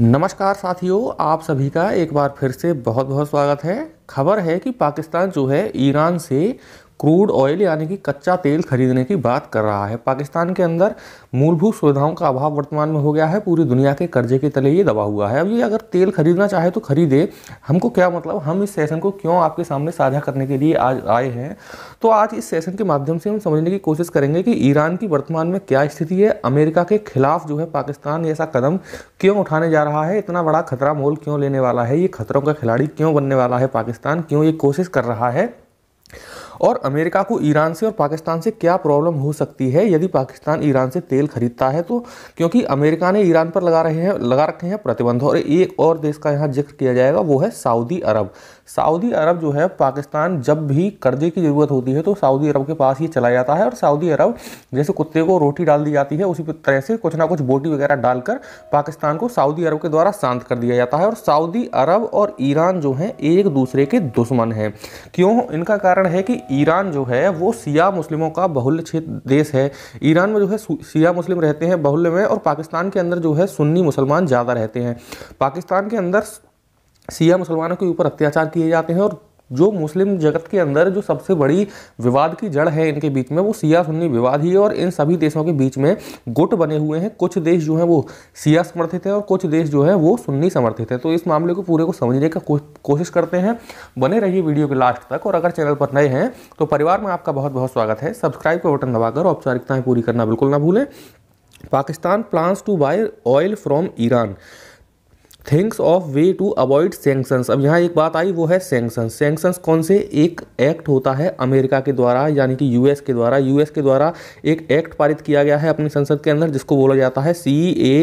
नमस्कार साथियों आप सभी का एक बार फिर से बहुत बहुत स्वागत है खबर है कि पाकिस्तान जो है ईरान से क्रूड ऑयल यानी कि कच्चा तेल खरीदने की बात कर रहा है पाकिस्तान के अंदर मूलभूत सुविधाओं का अभाव वर्तमान में हो गया है पूरी दुनिया के कर्जे के तले ये दबा हुआ है अब ये अगर तेल खरीदना चाहे तो खरीदे हमको क्या मतलब हम इस सेशन को क्यों आपके सामने साझा करने के लिए आज आए हैं तो आज इस सेशन के माध्यम से हम समझने की कोशिश करेंगे कि ईरान की वर्तमान में क्या स्थिति है अमेरिका के खिलाफ जो है पाकिस्तान ऐसा कदम क्यों उठाने जा रहा है इतना बड़ा खतरा मोल क्यों लेने वाला है ये खतरों का खिलाड़ी क्यों बनने वाला है पाकिस्तान क्यों ये कोशिश कर रहा है और अमेरिका को ईरान से और पाकिस्तान से क्या प्रॉब्लम हो सकती है यदि पाकिस्तान ईरान से तेल खरीदता है तो क्योंकि अमेरिका ने ईरान पर लगा रहे हैं लगा रखे हैं प्रतिबंध और एक और देश का यहाँ जिक्र किया जाएगा वो है सऊदी अरब सऊदी अरब जो है पाकिस्तान जब भी कर्जे की ज़रूरत होती है तो सऊदी अरब के पास ये चला जाता है और सऊदी अरब जैसे कुत्ते को रोटी डाल दी जाती है उसी तरह से कुछ ना कुछ बोटी वगैरह डालकर पाकिस्तान को सऊदी अरब के द्वारा शांत कर दिया जाता है और सऊदी अरब और ईरान जो है एक दूसरे के दुश्मन हैं क्यों इनका कारण है कि ईरान जो है वो सिया मुस्लिमों का बहुल्य क्षेत्र देश है ईरान में जो है सिया मुस्लिम रहते हैं बहुल्य में और पाकिस्तान के अंदर जो है सुन्नी मुसलमान ज़्यादा रहते हैं पाकिस्तान के अंदर सिया मुसलमानों के ऊपर अत्याचार किए जाते हैं और जो मुस्लिम जगत के अंदर जो सबसे बड़ी विवाद की जड़ है इनके बीच में वो सिया सुन्नी विवाद ही है और इन सभी देशों के बीच में गुट बने हुए हैं कुछ देश जो हैं वो सिया समर्थित हैं और कुछ देश जो हैं वो सुन्नी समर्थित हैं तो इस मामले को पूरे को समझने का को, कोशिश करते हैं बने रहिए वीडियो के लास्ट तक और अगर चैनल पर नए हैं तो परिवार में आपका बहुत बहुत स्वागत है सब्सक्राइब का बटन दबाकर औपचारिकताएँ पूरी करना बिल्कुल ना भूलें Pakistan plans to buy oil from Iran things of way to avoid sanctions अब यहाँ एक बात आई वो है सेंक्शंस सेंक्शंस कौन से एक एक्ट होता है अमेरिका के द्वारा यानी कि यूएस के द्वारा यूएस के द्वारा एक एक्ट पारित किया गया है अपनी संसद के अंदर जिसको बोला जाता है सी ए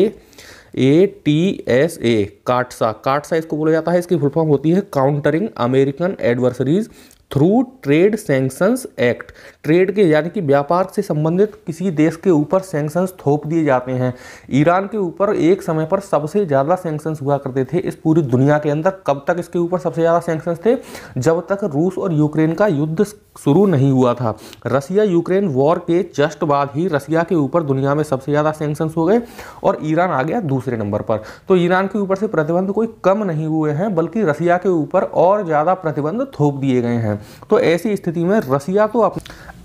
ए टी एस ए काटसा काटसा इसको बोला जाता है इसकी फुलफॉर्म होती है countering American adversaries through trade sanctions act trade के यानी कि व्यापार से संबंधित किसी देश के ऊपर सेंक्शंस थोप दिए जाते हैं ईरान के ऊपर एक समय पर सबसे ज़्यादा सेंक्शंस हुआ करते थे इस पूरी दुनिया के अंदर कब तक इसके ऊपर सबसे ज़्यादा सेंक्शंस थे जब तक रूस और यूक्रेन का युद्ध शुरू नहीं हुआ था रसिया यूक्रेन वॉर के जस्ट बाद ही रसिया के ऊपर दुनिया में सबसे ज़्यादा सेंक्शंस हो गए और ईरान आ गया दूसरे नंबर पर तो ईरान के ऊपर से प्रतिबंध कोई कम नहीं हुए हैं बल्कि रसिया के ऊपर और ज़्यादा प्रतिबंध थोप दिए गए हैं तो ऐसी स्थिति में रसिया तो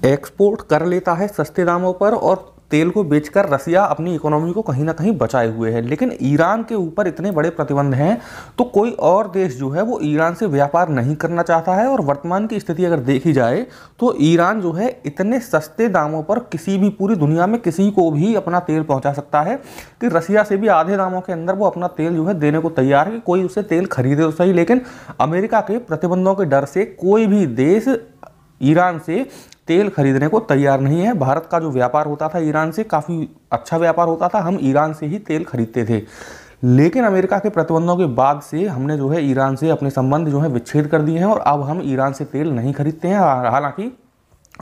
एक्सपोर्ट कर लेता है सस्ते दामों पर और तेल को बेचकर रसिया अपनी इकोनॉमी को कहीं ना कहीं बचाए हुए है लेकिन ईरान के ऊपर इतने बड़े प्रतिबंध हैं तो कोई और देश जो है वो ईरान से व्यापार नहीं करना चाहता है और वर्तमान की स्थिति अगर देखी जाए तो ईरान जो है इतने सस्ते दामों पर किसी भी पूरी दुनिया में किसी को भी अपना तेल पहुँचा सकता है कि रसिया से भी आधे दामों के अंदर वो अपना तेल जो है देने को तैयार है कि कोई उसे तेल खरीदे तो सही लेकिन अमेरिका के प्रतिबंधों के डर से कोई भी देश ईरान से तेल खरीदने को तैयार नहीं है भारत का जो व्यापार होता था ईरान से काफ़ी अच्छा व्यापार होता था हम ईरान से ही तेल खरीदते थे लेकिन अमेरिका के प्रतिबंधों के बाद से हमने जो है ईरान से अपने संबंध जो है विच्छेद कर दिए हैं और अब हम ईरान से तेल नहीं खरीदते हैं हालांकि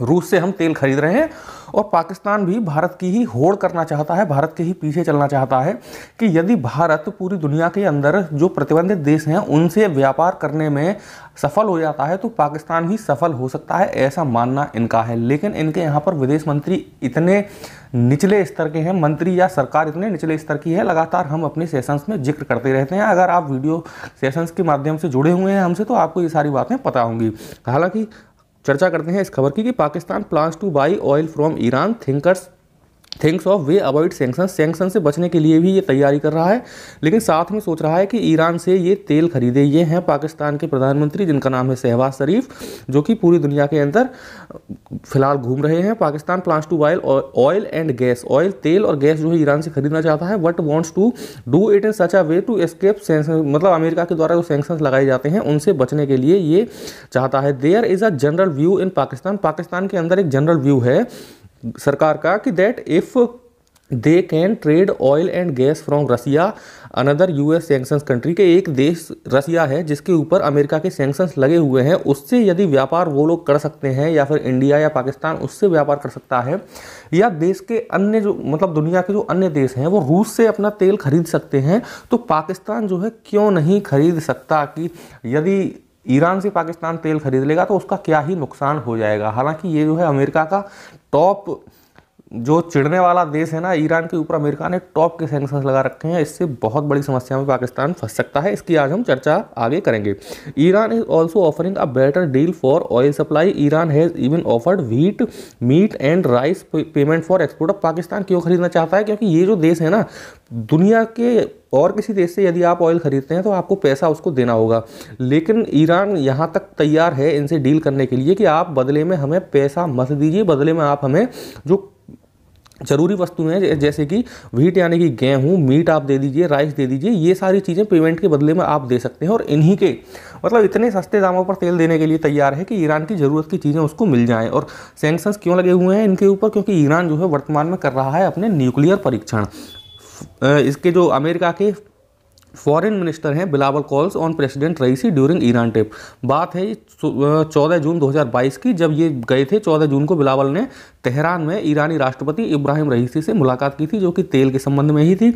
रूस से हम तेल खरीद रहे हैं और पाकिस्तान भी भारत की ही होड़ करना चाहता है भारत के ही पीछे चलना चाहता है कि यदि भारत पूरी दुनिया के अंदर जो प्रतिबंधित देश हैं उनसे व्यापार करने में सफल हो जाता है तो पाकिस्तान भी सफल हो सकता है ऐसा मानना इनका है लेकिन इनके यहाँ पर विदेश मंत्री इतने निचले स्तर के हैं मंत्री या सरकार इतने निचले स्तर की है लगातार हम अपने सेशंस में जिक्र करते रहते हैं अगर आप वीडियो सेशंस के माध्यम से जुड़े हुए हैं हमसे तो आपको ये सारी बातें पता होंगी हालांकि चर्चा करते हैं इस खबर की कि Pakistan plans to buy oil from Iran thinkers things of way avoid sanction sanction से बचने के लिए भी ये तैयारी कर रहा है लेकिन साथ में सोच रहा है कि ईरान से ये तेल खरीदे ये हैं पाकिस्तान के प्रधानमंत्री जिनका नाम है शहबाज शरीफ जो कि पूरी दुनिया के अंदर फिलहाल घूम रहे हैं Pakistan plans to while oil and gas oil तेल और गैस जो है ईरान से खरीदना चाहता है what wants to do it in such a way to escape sanction मतलब अमेरिका के द्वारा जो सेंक्शन लगाए जाते हैं उनसे बचने के लिए ये चाहता है there is a general view in Pakistan Pakistan के अंदर एक जनरल व्यू है सरकार का कि that if they can trade oil and gas from Russia another U S sanctions country के एक देश रसिया है जिसके ऊपर अमेरिका के सेंक्शंस लगे हुए हैं उससे यदि व्यापार वो लोग कर सकते हैं या फिर इंडिया या पाकिस्तान उससे व्यापार कर सकता है या देश के अन्य जो मतलब दुनिया के जो अन्य देश हैं वो रूस से अपना तेल खरीद सकते हैं तो पाकिस्तान जो है क्यों नहीं खरीद सकता कि यदि ईरान से पाकिस्तान तेल खरीद लेगा तो उसका क्या ही नुकसान हो जाएगा हालांकि ये जो है अमेरिका का टॉप जो चिड़ने वाला देश है ना ईरान के ऊपर अमेरिका ने टॉप के सेंक्शन लगा रखे हैं इससे बहुत बड़ी समस्या में पाकिस्तान फंस सकता है इसकी आज हम चर्चा आगे करेंगे Iran is also offering a better deal for oil supply Iran has even offered wheat meat and rice payment for export of Pakistan क्यों खरीदना चाहता है क्योंकि ये जो देश है ना दुनिया के और किसी देश से यदि आप ऑयल खरीदते हैं तो आपको पैसा उसको देना होगा लेकिन ईरान यहाँ तक तैयार है इनसे डील करने के लिए कि आप बदले में हमें पैसा मत दीजिए बदले में आप हमें जो ज़रूरी वस्तुएं जैसे कि व्हीट यानी कि गेहूँ मीट आप दे दीजिए राइस दे दीजिए ये सारी चीज़ें पेमेंट के बदले में आप दे सकते हैं और इन्हीं के मतलब इतने सस्ते दामों पर तेल देने के लिए तैयार है कि ईरान की ज़रूरत की चीज़ें उसको मिल जाएँ और सेंक्शंस क्यों लगे हुए हैं इनके ऊपर क्योंकि ईरान जो है वर्तमान में कर रहा है अपने न्यूक्लियर परीक्षण इसके जो अमेरिका के फॉरेन मिनिस्टर हैं Bilawal calls on president Raisi during Iran trip बात है चौदह जून 2022 की जब ये गए थे चौदह जून को बिलावल ने तेहरान में ईरानी राष्ट्रपति इब्राहिम रईसी से मुलाकात की थी जो कि तेल के संबंध में ही थी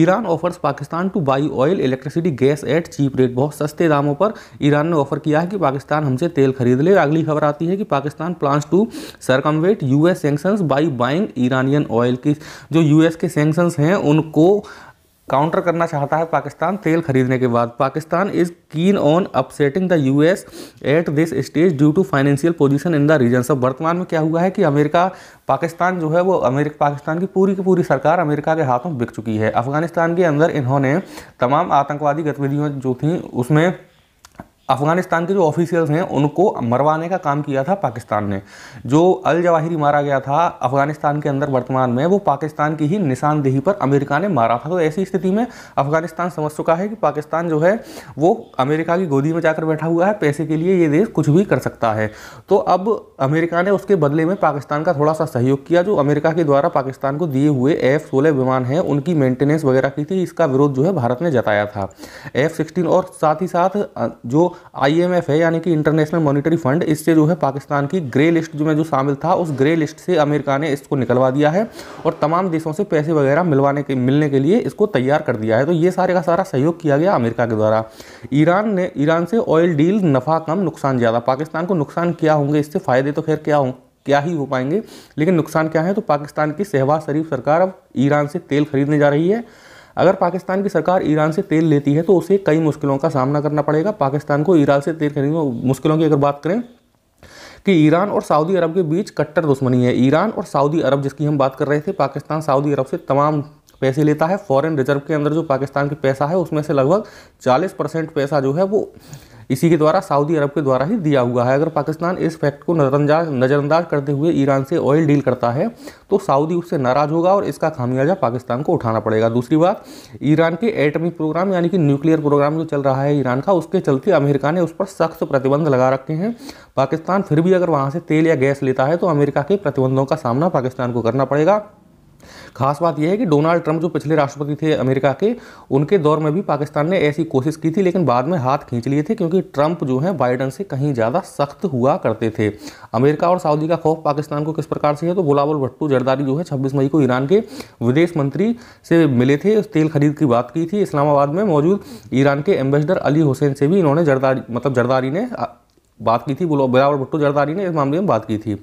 Iran offers Pakistan to buy oil electricity gas at cheap rate बहुत सस्ते दामों पर ईरान ने ऑफर किया है कि पाकिस्तान हमसे तेल खरीद ले अगली खबर आती है कि Pakistan plans to circumvent U S sanctions by buying Iranian oil की जो यू के सेंक्शंस हैं उनको काउंटर करना चाहता है पाकिस्तान तेल खरीदने के बाद Pakistan is keen on upsetting the US at this stage due to financial position in the region सब वर्तमान में क्या हुआ है कि अमेरिका पाकिस्तान जो है वो अमेरिका पाकिस्तान की पूरी की पूरी सरकार अमेरिका के हाथों बिक चुकी है अफगानिस्तान के अंदर इन्होंने तमाम आतंकवादी गतिविधियों जो थी उसमें अफ़गानिस्तान के जो ऑफिशियल्स हैं उनको मरवाने का काम किया था पाकिस्तान ने जो अल जवाहिरी मारा गया था अफ़गानिस्तान के अंदर वर्तमान में वो पाकिस्तान की ही निशानदेही पर अमेरिका ने मारा था तो ऐसी स्थिति में अफ़गानिस्तान समझ चुका है कि पाकिस्तान जो है वो अमेरिका की गोदी में जाकर बैठा हुआ है पैसे के लिए ये देश कुछ भी कर सकता है तो अब अमेरिका ने उसके बदले में पाकिस्तान का थोड़ा सा सहयोग किया जो अमेरिका के द्वारा पाकिस्तान को दिए हुए एफ सोलह विमान हैं उनकी मेंटेनेंस वगैरह की थी इसका विरोध जो है भारत ने जताया था एफ सिक्सटीन और साथ ही साथ जो आईएमएफ है यानी कि इंटरनेशनल मॉनिटरी फंड इससे जो है पाकिस्तान की ग्रे लिस्ट जो में जो शामिल था उस ग्रे लिस्ट से अमेरिका ने इसको निकलवा दिया है और तमाम देशों से पैसे वगैरह मिलवाने के मिलने के लिए इसको तैयार कर दिया है तो ये सारे का सारा सहयोग किया गया अमेरिका के द्वारा ईरान ने ईरान से ऑयल डील नफ़ा कम नुकसान ज़्यादा पाकिस्तान को नुकसान क्या होंगे इससे फ़ायदे तो खैर क्या हों क्या ही हो पाएंगे लेकिन नुकसान क्या है तो पाकिस्तान की शहबाज शरीफ सरकार अब ईरान से तेल खरीदने जा रही है अगर पाकिस्तान की सरकार ईरान से तेल लेती है तो उसे कई मुश्किलों का सामना करना पड़ेगा पाकिस्तान को ईरान से तेल खरीदने मुश्किलों की अगर बात करें कि ईरान और सऊदी अरब के बीच कट्टर दुश्मनी है ईरान और सऊदी अरब जिसकी हम बात कर रहे थे पाकिस्तान सऊदी अरब से तमाम पैसे लेता है फॉरेन रिजर्व के अंदर जो पाकिस्तान के पैसा है उसमें से लगभग 40 परसेंट पैसा जो है वो इसी के द्वारा सऊदी अरब के द्वारा ही दिया हुआ है अगर पाकिस्तान इस फैक्ट को नजरअंदाज नज़रअंदाज करते हुए ईरान से ऑयल डील करता है तो सऊदी उससे नाराज़ होगा और इसका खामियाजा पाकिस्तान को उठाना पड़ेगा दूसरी बात ईरान के एटमी प्रोग्राम यानी कि न्यूक्लियर प्रोग्राम जो चल रहा है ईरान का उसके चलते अमेरिका ने उस पर सख्त प्रतिबंध लगा रखे हैं पाकिस्तान फिर भी अगर वहाँ से तेल या गैस लेता है तो अमेरिका के प्रतिबंधों का सामना पाकिस्तान को करना पड़ेगा खास बात यह है कि डोनाल्ड ट्रंप जो पिछले राष्ट्रपति थे अमेरिका के उनके दौर में भी पाकिस्तान ने ऐसी कोशिश की थी लेकिन बाद में हाथ खींच लिए थे क्योंकि ट्रंप जो है बाइडन से कहीं ज़्यादा सख्त हुआ करते थे अमेरिका और सऊदी का खौफ पाकिस्तान को किस प्रकार से है तो गुलाबुल भट्टू जरदारी जो है छब्बीस मई को ईरान के विदेश मंत्री से मिले थे तेल खरीद की बात की थी इस्लामाबाद में मौजूद ईरान के एम्बेसडर अली हुसैन से भी इन्होंने जरदारी मतलब जरदारी ने बात की थी बिलावर भुट्टो जरदारी ने इस मामले में बात की थी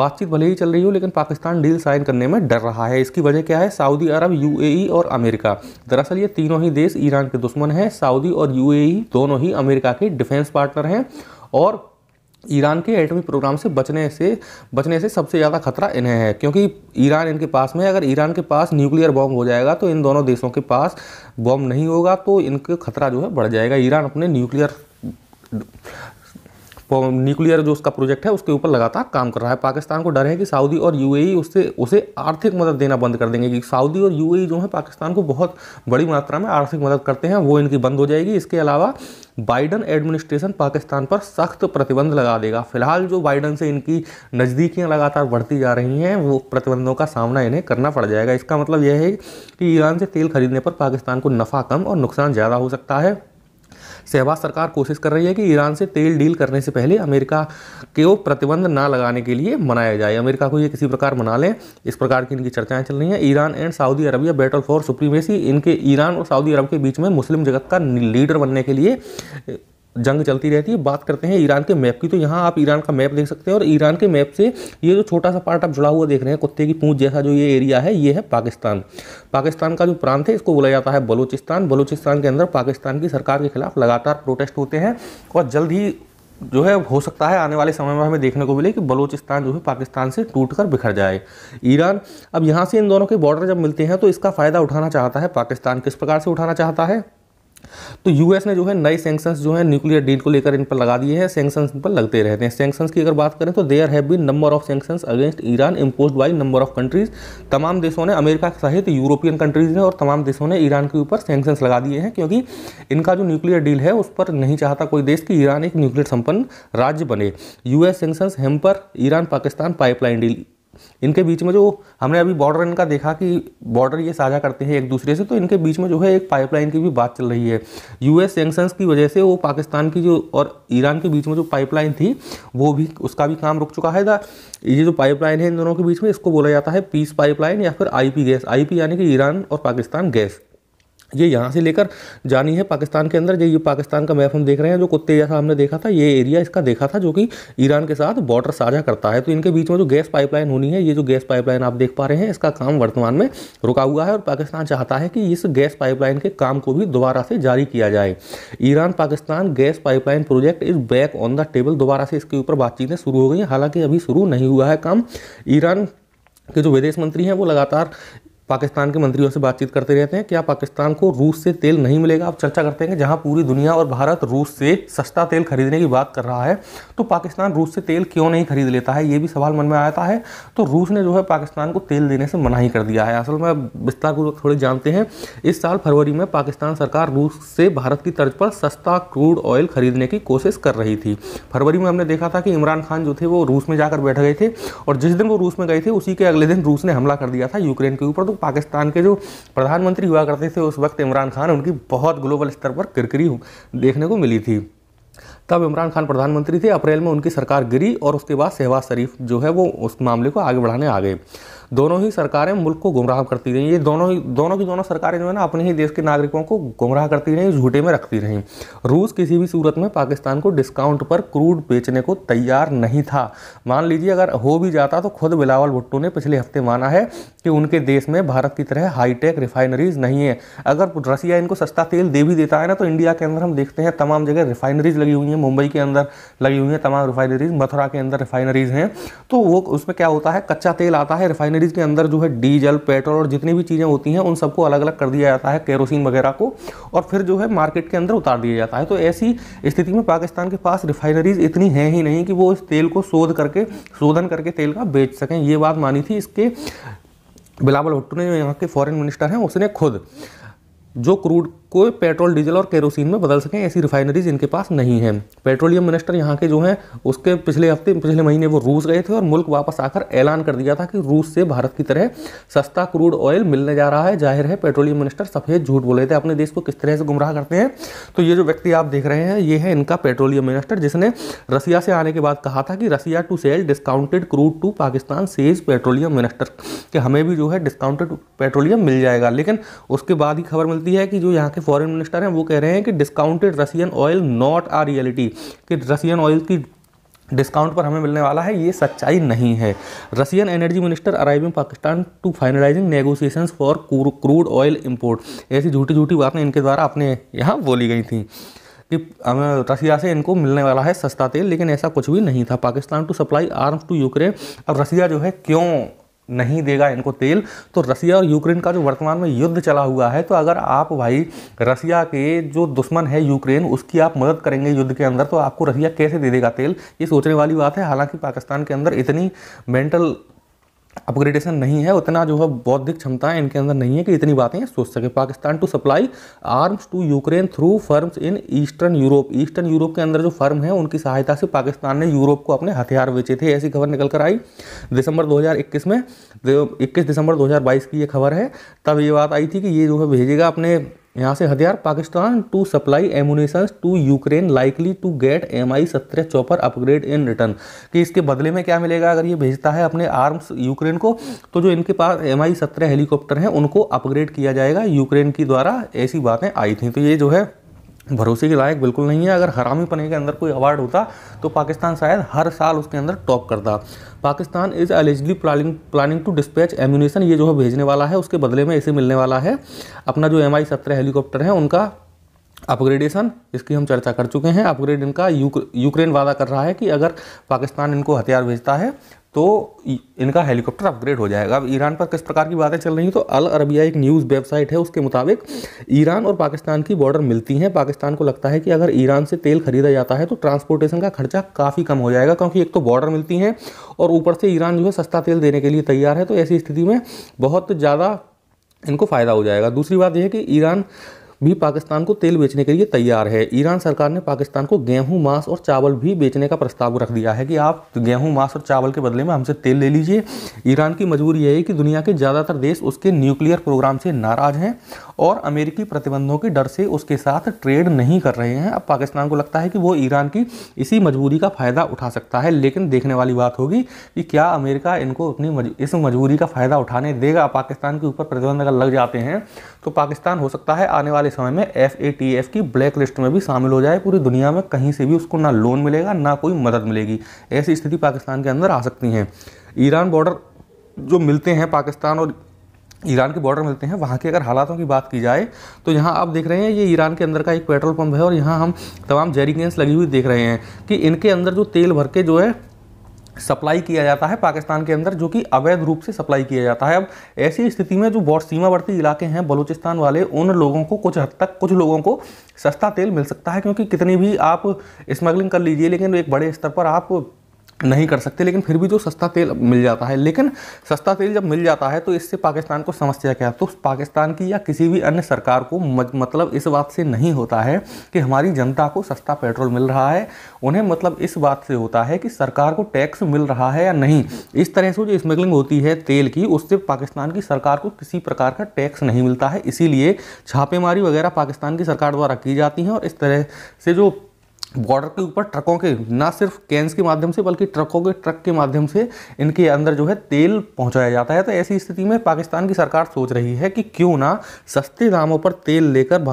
बातचीत भले ही चल रही हो लेकिन पाकिस्तान डील साइन करने में डर रहा है इसकी वजह क्या है सऊदी अरब यूएई और अमेरिका दरअसल ये तीनों ही देश ईरान के दुश्मन हैं सऊदी और यूएई दोनों ही अमेरिका के डिफेंस पार्टनर हैं और ईरान के एटमी प्रोग्राम से बचने से बचने से सबसे ज़्यादा खतरा इन्हें है क्योंकि ईरान इनके पास में अगर ईरान के पास न्यूक्लियर बॉम्ब हो जाएगा तो इन दोनों देशों के पास बॉम्ब नहीं होगा तो इनका खतरा जो है बढ़ जाएगा ईरान अपने न्यूक्लियर न्यूक्लियर जो उसका प्रोजेक्ट है उसके ऊपर लगातार काम कर रहा है पाकिस्तान को डर है कि सऊदी और यूएई उससे उसे आर्थिक मदद देना बंद कर देंगे कि सऊदी और यूएई जो है पाकिस्तान को बहुत बड़ी मात्रा में आर्थिक मदद करते हैं वो इनकी बंद हो जाएगी इसके अलावा बाइडन एडमिनिस्ट्रेशन पाकिस्तान पर सख्त प्रतिबंध लगा देगा फिलहाल जो बाइडन से इनकी नज़दीकियाँ लगातार बढ़ती जा रही हैं वो प्रतिबंधों का सामना इन्हें करना पड़ जाएगा इसका मतलब यह है कि ईरान से तेल खरीदने पर पाकिस्तान को नफ़ा कम और नुकसान ज़्यादा हो सकता है शहबाज सरकार कोशिश कर रही है कि ईरान से तेल डील करने से पहले अमेरिका वो प्रतिबंध ना लगाने के लिए मनाया जाए अमेरिका को ये किसी प्रकार मना लें इस प्रकार की इनकी चर्चाएं चल रही हैं Iran and Saudi Arabia battle for supremacy इनके ईरान और सऊदी अरब के बीच में मुस्लिम जगत का लीडर बनने के लिए जंग चलती रहती है बात करते हैं ईरान के मैप की तो यहाँ आप ईरान का मैप देख सकते हैं और ईरान के मैप से ये जो छोटा सा पार्ट आप जुड़ा हुआ देख रहे हैं कुत्ते की पूंछ जैसा जो ये एरिया है ये है पाकिस्तान पाकिस्तान का जो प्रांत है इसको बोला जाता है बलूचिस्तान बलूचिस्तान के अंदर पाकिस्तान की सरकार के खिलाफ लगातार प्रोटेस्ट होते हैं और जल्द ही जो है हो सकता है आने वाले समय में हमें देखने को मिले कि बलूचिस्तान जो है पाकिस्तान से टूट कर बिखर जाए ईरान अब यहाँ से इन दोनों के बॉर्डर जब मिलते हैं तो इसका फ़ायदा उठाना चाहता है पाकिस्तान किस प्रकार से उठाना चाहता है तो यूएस ने जो है नए सैंक्शंस जो है न्यूक्लियर डील को लेकर इन पर लगा दिए हैं सैंक्शंस इन पर लगते रहते हैं सैंक्शंस की अगर बात करें तो there have been number of sanctions against Iran impose by number of countries तमाम देशों ने अमेरिका सहित यूरोपियन कंट्रीज ने और तमाम देशों ने ईरान के ऊपर सैंक्शंस लगा दिए हैं क्योंकि इनका जो न्यूक्लियर डील है उस पर नहीं चाहता कोई देश कि ईरान एक न्यूक्लियर संपन्न राज्य बने US sanctions hamper Iran Pakistan pipeline deal इनके बीच में जो हमने अभी बॉर्डर इनका देखा कि बॉर्डर ये साझा करते हैं एक दूसरे से तो इनके बीच में जो है एक पाइपलाइन की भी बात चल रही है यूएस सेंक्शंस की वजह से वो पाकिस्तान की जो और ईरान के बीच में जो पाइपलाइन थी वो भी उसका भी काम रुक चुका है दा ये जो पाइपलाइन है इन दोनों के बीच में इसको बोला जाता है पीस पाइपलाइन या फिर आईपी गैस आईपी यानी कि ईरान और पाकिस्तान गैस ये यहाँ से लेकर जानी है पाकिस्तान के अंदर ये पाकिस्तान का मैप हम देख रहे हैं जो कुत्ते जैसा हमने देखा था ये एरिया इसका देखा था जो कि ईरान के साथ बॉर्डर साझा करता है तो इनके बीच में जो गैस पाइपलाइन होनी है ये जो गैस पाइपलाइन आप देख पा रहे हैं इसका काम वर्तमान में रुका हुआ है और पाकिस्तान चाहता है कि इस गैस पाइपलाइन के काम को भी दोबारा से जारी किया जाए Iran Pakistan gas pipeline project is back on the table दोबारा से इसके ऊपर बातचीतें शुरू हो गई हैं हालांकि अभी शुरू नहीं हुआ है काम ईरान के जो विदेश मंत्री हैं वो लगातार पाकिस्तान के मंत्रियों से बातचीत करते रहते हैं क्या पाकिस्तान को रूस से तेल नहीं मिलेगा आप चर्चा करते हैं कि जहां पूरी दुनिया और भारत रूस से सस्ता तेल खरीदने की बात कर रहा है तो पाकिस्तान रूस से तेल क्यों नहीं खरीद लेता है ये भी सवाल मन में आता है तो रूस ने जो है पाकिस्तान को तेल देने से मना ही कर दिया है असल में विस्तारपूर्वक थोड़ी जानते हैं इस साल फरवरी में पाकिस्तान सरकार रूस से भारत की तर्ज पर सस्ता क्रूड ऑयल खरीदने की कोशिश कर रही थी फरवरी में हमने देखा था कि इमरान खान जो थे वो रूस में जाकर बैठ गए थे और जिस दिन वो रूस में गए थे उसी के अगले दिन रूस ने हमला कर दिया था यूक्रेन के ऊपर तो पाकिस्तान के जो प्रधानमंत्री हुआ करते थे उस वक्त इमरान खान उनकी बहुत ग्लोबल स्तर पर किरकिरी देखने को मिली थी तब इमरान खान प्रधानमंत्री थे अप्रैल में उनकी सरकार गिरी और उसके बाद शहबाज शरीफ जो है वो उस मामले को आगे बढ़ाने आ गए दोनों ही सरकारें मुल्क को गुमराह करती रहीं ये दोनों ही दोनों की दोनों सरकारें जो है ना अपने ही देश के नागरिकों को गुमराह करती रहीं झूठे में रखती रहीं रूस किसी भी सूरत में पाकिस्तान को डिस्काउंट पर क्रूड बेचने को तैयार नहीं था मान लीजिए अगर हो भी जाता तो खुद बिलावल भुट्टो ने पिछले हफ्ते माना है कि उनके देश में भारत की तरह हाईटेक रिफाइनरीज नहीं है अगर रसिया इनको सस्ता तेल दे भी देता है ना तो इंडिया के अंदर हम देखते हैं तमाम जगह रिफाइनरीज लगी हुई हैं मुंबई के अंदर लगी हुई हैं तमाम रिफाइनरीज मथुरा के अंदर रिफाइनरीज हैं तो वो उसमें क्या होता है कच्चा तेल आता है रिफाइनरी रिफाइनरीज के अंदर जो है डीजल पेट्रोल और जितनी भी चीज़ें होती हैं उन सबको अलग अलग कर दिया जाता है केरोसिन वगैरह को और फिर जो है मार्केट के अंदर उतार दिया जाता है तो ऐसी स्थिति में पाकिस्तान के पास रिफाइनरीज इतनी हैं ही नहीं कि वो इस तेल को शोध करके शोधन करके तेल का बेच सकें ये बात मानी थी इसके बिलावल भुट्टो ने जो यहाँ के फॉरेन मिनिस्टर हैं उसने खुद जो क्रूड को पेट्रोल डीजल और केरोसिन में बदल सकें ऐसी रिफाइनरीज इनके पास नहीं है पेट्रोलियम मिनिस्टर यहाँ के जो हैं उसके पिछले हफ्ते पिछले महीने वो रूस गए थे और मुल्क वापस आकर ऐलान कर दिया था कि रूस से भारत की तरह सस्ता क्रूड ऑयल मिलने जा रहा है जाहिर है पेट्रोलियम मिनिस्टर सफ़ेद झूठ बोले थे अपने देश को किस तरह से गुमराह करते हैं तो ये जो व्यक्ति आप देख रहे हैं ये है इनका पेट्रोलियम मिनिस्टर जिसने रसिया से आने के बाद कहा था कि Russia to sell discounted crude to Pakistan says petroleum minister कि हमें भी जो है डिस्काउंटेड पेट्रोलियम मिल जाएगा लेकिन उसके बाद ही खबर मिलती दी है कि जो यहाँ के फॉरेन मिनिस्टर हैं वो कह रहे हैं कि discounted Russian oil not a reality कि रसियन ऑयल की डिस्काउंट पर हमें मिलने वाला है ये सच्चाई नहीं है Russian energy minister arriving Pakistan to finalising negotiation for crude oil import ऐसी झूठी झूठी बातें इनके द्वारा अपने यहाँ बोली गई थी कि रसिया से इनको मिलने वाला है सस्ता तेल लेकिन ऐसा कुछ भी नहीं था Pakistan to supply arms to Ukraine अब रसिया जो है क्यों नहीं देगा इनको तेल तो रसिया और यूक्रेन का जो वर्तमान में युद्ध चला हुआ है तो अगर आप भाई रसिया के जो दुश्मन है यूक्रेन उसकी आप मदद करेंगे युद्ध के अंदर तो आपको रसिया कैसे दे देगा तेल ये सोचने वाली बात है हालांकि पाकिस्तान के अंदर इतनी मेंटल अपग्रेडेशन नहीं है उतना जो है बौद्धिक क्षमता इनके अंदर नहीं है कि इतनी बातें सोच सके Pakistan to supply arms to Ukraine through firms in eastern Europe eastern Europe के अंदर जो फर्म है उनकी सहायता से पाकिस्तान ने यूरोप को अपने हथियार बेचे थे ऐसी खबर निकल कर आई दिसंबर दो में इक्कीस दिसंबर दो की ये खबर है तब ये बात आई थी कि ये जो है भेजेगा अपने यहाँ से हथियार Pakistan to supply ammunition to Ukraine likely to get M I सत्रह चौपर अपग्रेड इन रिटर्न कि इसके बदले में क्या मिलेगा अगर ये भेजता है अपने आर्म्स यूक्रेन को तो जो इनके पास एम आई सत्रह हेलीकॉप्टर हैं उनको अपग्रेड किया जाएगा यूक्रेन की द्वारा ऐसी बातें आई थी तो ये जो है भरोसे के लायक बिल्कुल नहीं है अगर हरामी पने के अंदर कोई अवार्ड होता तो पाकिस्तान शायद हर साल उसके अंदर टॉप करता Pakistan is allegedly planning planning to dispatch ammunition ये जो है भेजने वाला है उसके बदले में इसे मिलने वाला है अपना जो एम आई सत्रह हेलीकॉप्टर है उनका अपग्रेडेशन इसकी हम चर्चा कर चुके हैं अपग्रेड इनका यूक्रेन वादा कर रहा है कि अगर पाकिस्तान इनको हथियार भेजता है तो इनका हेलीकॉप्टर अपग्रेड हो जाएगा अब ईरान पर किस प्रकार की बातें चल रही हैं तो अल अरबिया एक न्यूज़ वेबसाइट है उसके मुताबिक ईरान और पाकिस्तान की बॉर्डर मिलती हैं पाकिस्तान को लगता है कि अगर ईरान से तेल खरीदा जाता है तो ट्रांसपोर्टेशन का खर्चा काफ़ी कम हो जाएगा क्योंकि एक तो बॉर्डर मिलती हैं और ऊपर से ईरान जो है सस्ता तेल देने के लिए तैयार है तो ऐसी स्थिति में बहुत ज़्यादा इनको फ़ायदा हो जाएगा दूसरी बात यह है कि ईरान भी पाकिस्तान को तेल बेचने के लिए तैयार है ईरान सरकार ने पाकिस्तान को गेहूं मांस और चावल भी बेचने का प्रस्ताव रख दिया है कि आप गेहूं मांस और चावल के बदले में हमसे तेल ले लीजिए ईरान की मजबूरी यह है कि दुनिया के ज़्यादातर देश उसके न्यूक्लियर प्रोग्राम से नाराज़ हैं और अमेरिकी प्रतिबंधों के डर से उसके साथ ट्रेड नहीं कर रहे हैं अब पाकिस्तान को लगता है कि वो ईरान की इसी मजबूरी का फ़ायदा उठा सकता है लेकिन देखने वाली बात होगी कि क्या अमेरिका इनको अपनी इस मजबूरी का फ़ायदा उठाने देगा पाकिस्तान के ऊपर प्रतिबंध अगर लग जाते हैं तो पाकिस्तान हो सकता है आने वाले आने समय में एफ की ब्लैक लिस्ट में भी शामिल हो जाए पूरी दुनिया में कहीं से भी उसको ना लोन मिलेगा ना कोई मदद मिलेगी ऐसी स्थिति पाकिस्तान के अंदर आ सकती है ईरान बॉर्डर जो मिलते हैं पाकिस्तान और ईरान के बॉर्डर मिलते हैं वहाँ के अगर हालातों की बात की जाए तो यहाँ आप देख रहे हैं ये ईरान के अंदर का एक पेट्रोल पंप है और यहाँ हम तमाम जेरिकेंस लगी हुई देख रहे हैं कि इनके अंदर जो तेल भर के जो है सप्लाई किया जाता है पाकिस्तान के अंदर जो कि अवैध रूप से सप्लाई किया जाता है अब ऐसी स्थिति में जो बहुत सीमावर्ती इलाके हैं बलूचिस्तान वाले उन लोगों को कुछ हद तक कुछ लोगों को सस्ता तेल मिल सकता है क्योंकि कितनी भी आप स्मगलिंग कर लीजिए लेकिन एक बड़े स्तर पर आप नहीं कर सकते लेकिन फिर भी जो सस्ता तेल मिल जाता है लेकिन सस्ता तेल जब मिल जाता है तो इससे पाकिस्तान को समस्या क्या है तो पाकिस्तान की या किसी भी अन्य सरकार को मतलब इस बात से नहीं होता है कि हमारी जनता को सस्ता पेट्रोल मिल रहा है उन्हें मतलब इस बात से होता है कि सरकार को टैक्स मिल रहा है या नहीं इस तरह से जो स्मगलिंग होती है तेल की उससे पाकिस्तान की सरकार को किसी प्रकार का टैक्स नहीं मिलता है इसीलिए छापेमारी वगैरह पाकिस्तान की सरकार द्वारा की जाती हैं और इस तरह से जो बॉर्डर के ऊपर ट्रकों के ना सिर्फ कैंस के माध्यम से बल्कि ट्रकों के ट्रक के माध्यम से इनके अंदर जो है तेल पहुंचाया जाता है तो ऐसी स्थिति में पाकिस्तान की सरकार सोच रही है कि क्यों ना सस्ते दामों पर तेल लेकर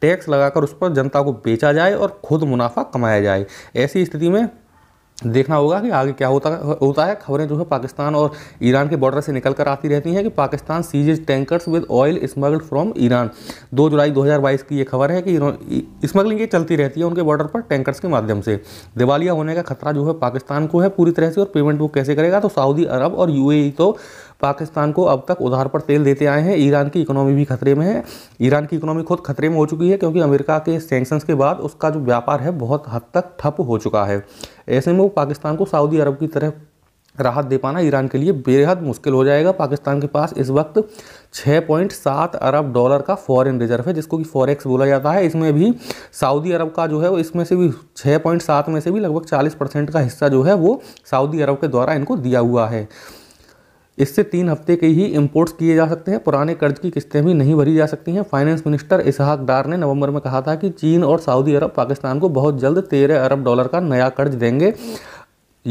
टैक्स लगाकर उस पर जनता को बेचा जाए और खुद मुनाफा कमाया जाए ऐसी स्थिति में देखना होगा कि आगे क्या होता होता है खबरें जो है पाकिस्तान और ईरान के बॉर्डर से निकल कर आती रहती हैं कि Pakistan seizes tankers with oil smuggled from Iran 2 जुलाई 2022 की ये खबर है कि स्मगलिंग ये चलती रहती है उनके बॉर्डर पर टैंकर्स के माध्यम से दिवालिया होने का खतरा जो है पाकिस्तान को है पूरी तरह से और पेमेंट वो कैसे करेगा तो सऊदी अरब और यू तो पाकिस्तान को अब तक उधार पर तेल देते आए हैं ईरान की इकोनॉमी भी खतरे में है ईरान की इकोनॉमी खुद खतरे में हो चुकी है क्योंकि अमेरिका के सेंक्शंस के बाद उसका जो व्यापार है बहुत हद तक ठप हो चुका है ऐसे में वो पाकिस्तान को सऊदी अरब की तरह राहत दे पाना ईरान के लिए बेहद मुश्किल हो जाएगा पाकिस्तान के पास इस वक्त 6.7 अरब डॉलर का फॉरेन रिजर्व है जिसको कि फॉरेक्स बोला जाता है इसमें भी सऊदी अरब का जो है वो इसमें से भी 6.7 में से भी लगभग 40 परसेंट का हिस्सा जो है वो सऊदी अरब के द्वारा इनको दिया हुआ है इससे तीन हफ्ते के ही इम्पोर्ट्स किए जा सकते हैं पुराने कर्ज की किस्तें भी नहीं भरी जा सकती हैं फाइनेंस मिनिस्टर इसहाक डार ने नवंबर में कहा था कि चीन और सऊदी अरब पाकिस्तान को बहुत जल्द तेरह अरब डॉलर का नया कर्ज देंगे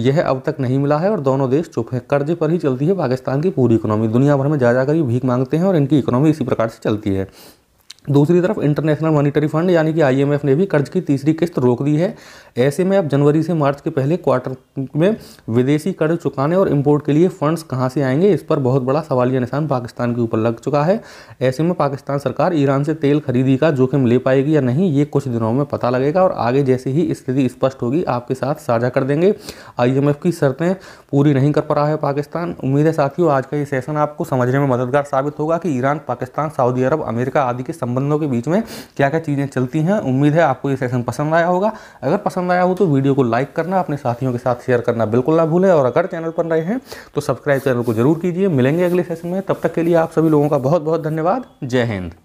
यह अब तक नहीं मिला है और दोनों देश चुप हैं कर्ज पर ही चलती है पाकिस्तान की पूरी इकोनॉमी दुनिया भर में जा जाकर ये भीख मांगते हैं और इनकी इकोनॉमी इसी प्रकार से चलती है दूसरी तरफ इंटरनेशनल मॉनिटरी फंड यानी कि आईएमएफ ने भी कर्ज की तीसरी किस्त रोक दी है ऐसे में अब जनवरी से मार्च के पहले क्वार्टर में विदेशी कर्ज चुकाने और इंपोर्ट के लिए फंड्स कहां से आएंगे इस पर बहुत बड़ा सवालिया निशान पाकिस्तान के ऊपर लग चुका है ऐसे में पाकिस्तान सरकार ईरान से तेल खरीदी का जोखिम ले पाएगी या नहीं ये कुछ दिनों में पता लगेगा और आगे जैसे ही स्थिति स्पष्ट होगी आपके साथ साझा कर देंगे आई की शर्तें पूरी नहीं कर पा रहा है पाकिस्तान उम्मीद है साथियों आज का ये सेशन आपको समझने में मददगार साबित होगा कि Iran Pakistan Saudi Arab America आदि के संबंध संबंधों के बीच में क्या क्या चीज़ें चलती हैं उम्मीद है आपको ये सेशन पसंद आया होगा अगर पसंद आया हो तो वीडियो को लाइक करना अपने साथियों के साथ शेयर करना बिल्कुल ना भूलें और अगर चैनल पर रहे हैं तो सब्सक्राइब चैनल को जरूर कीजिए मिलेंगे अगले सेशन में तब तक के लिए आप सभी लोगों का बहुत बहुत धन्यवाद जय हिंद